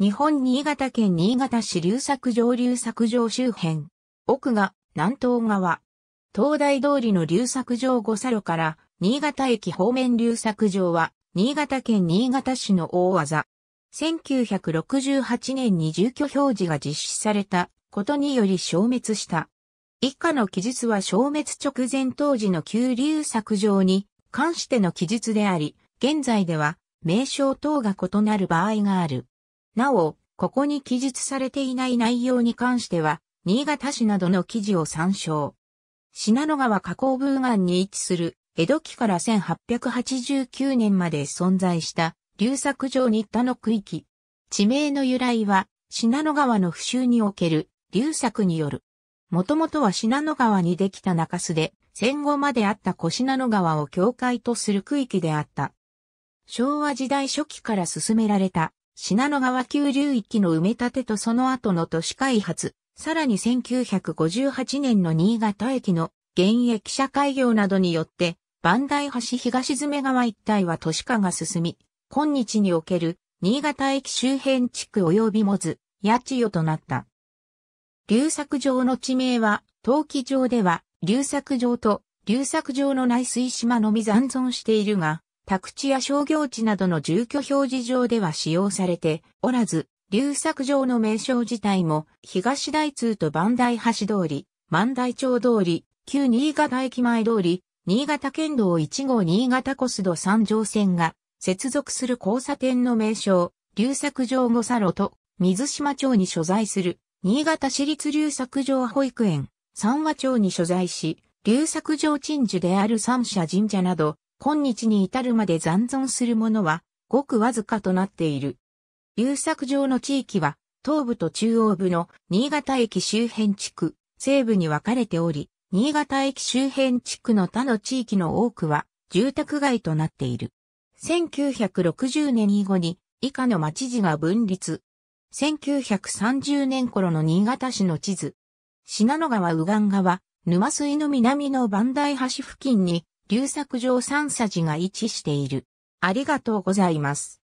日本新潟県新潟市流作上流作上周辺。奥が南東側。東大通りの流作上五差路から新潟駅方面流作上は新潟県新潟市の大技。1968年に住居表示が実施されたことにより消滅した。以下の記述は消滅直前当時の旧流作上に関しての記述であり、現在では名称等が異なる場合がある。なお、ここに記述されていない内容に関しては、新潟市などの記事を参照。信濃川河口文岸に位置する、江戸期から1889年まで存在した、流作城日田の区域。地名の由来は、信濃川の不中における、流作による。もともとは信濃川にできた中州で、戦後まであった小信濃川を境界とする区域であった。昭和時代初期から進められた信濃川急流域の埋め立てとその後の都市開発、さらに1958年の新潟駅の現役社会業などによって、万代橋東詰川一帯は都市化が進み、今日における新潟駅周辺地区及びもず、八千代となった。流作場の地名は、陶器場では、流作場と、流作場の内水島のみ残存しているが、宅地や商業地などの住居表示上では使用されておらず、流作上の名称自体も、東大通と万代橋通り、万代町通り、旧新潟駅前通り、新潟県道1号新潟コスド三条線が、接続する交差点の名称、流作上五佐路と、水島町に所在する、新潟市立流作上保育園、三和町に所在し、流作上鎮守である三社神社など、今日に至るまで残存するものは、ごくわずかとなっている。遊作場の地域は、東部と中央部の新潟駅周辺地区、西部に分かれており、新潟駅周辺地区の他の地域の多くは、住宅街となっている。1960年以後に、以下の町地が分立。1930年頃の新潟市の地図。信濃川右岸川、沼水の南の万代橋付近に流作上三佐寺が位置している。ありがとうございます。